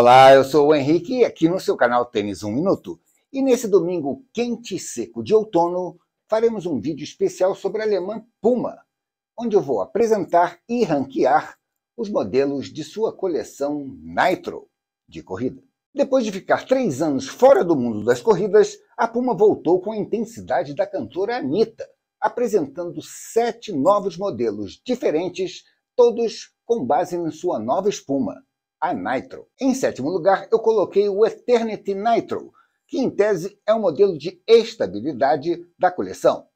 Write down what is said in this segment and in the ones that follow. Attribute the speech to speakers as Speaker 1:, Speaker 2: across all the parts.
Speaker 1: Olá, eu sou o Henrique, aqui no seu canal Tênis 1 Minuto. E nesse domingo quente e seco de outono, faremos um vídeo especial sobre a alemã Puma, onde eu vou apresentar e ranquear os modelos de sua coleção Nitro de corrida. Depois de ficar três anos fora do mundo das corridas, a Puma voltou com a intensidade da cantora Anitta, apresentando sete novos modelos diferentes, todos com base em sua nova espuma a Nitro. Em sétimo lugar, eu coloquei o Eternity Nitro, que em tese é um modelo de estabilidade da coleção.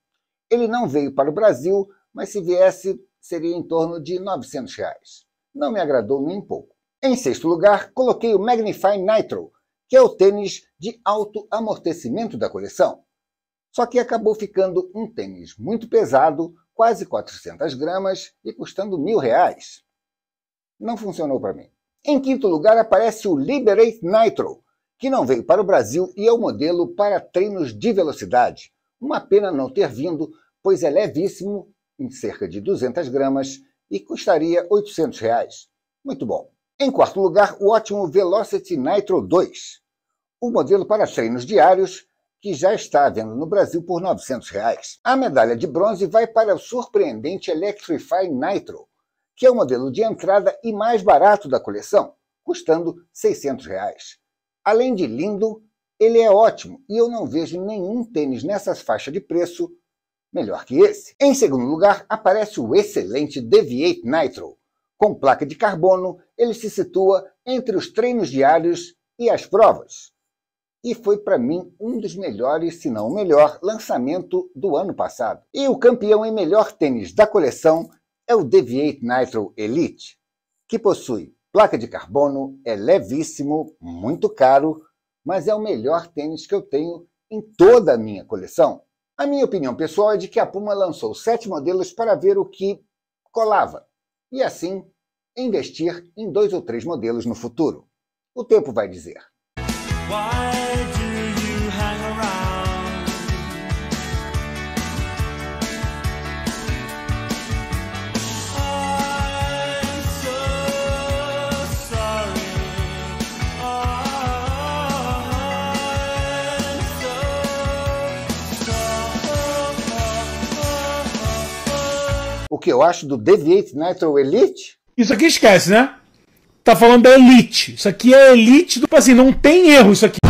Speaker 1: Ele não veio para o Brasil, mas se viesse, seria em torno de 900. Reais. Não me agradou nem pouco. Em sexto lugar, coloquei o Magnify Nitro, que é o tênis de alto amortecimento da coleção. Só que acabou ficando um tênis muito pesado, quase 400 gramas e custando mil reais. Não funcionou para mim. Em quinto lugar aparece o Liberate Nitro, que não veio para o Brasil e é o modelo para treinos de velocidade. Uma pena não ter vindo, pois é levíssimo, em cerca de 200 gramas, e custaria 800 reais. Muito bom. Em quarto lugar, o ótimo Velocity Nitro 2, o modelo para treinos diários, que já está à venda no Brasil por R$ 900. Reais. A medalha de bronze vai para o surpreendente Electrify Nitro, que é o modelo de entrada e mais barato da coleção, custando R$ 600. Reais. Além de lindo, ele é ótimo e eu não vejo nenhum tênis nessa faixa de preço melhor que esse. Em segundo lugar, aparece o excelente Deviate Nitro. Com placa de carbono, ele se situa entre os treinos diários e as provas. E foi para mim um dos melhores, se não o melhor, lançamento do ano passado. E o campeão em melhor tênis da coleção é o Deviate Nitro Elite, que possui placa de carbono, é levíssimo, muito caro, mas é o melhor tênis que eu tenho em toda a minha coleção. A minha opinião pessoal é de que a Puma lançou sete modelos para ver o que colava e assim investir em dois ou três modelos no futuro. O tempo vai dizer. que eu acho do Deviate Nitro Elite? Isso aqui esquece, né? Tá falando da Elite. Isso aqui é Elite do. Tipo assim, não tem erro isso aqui.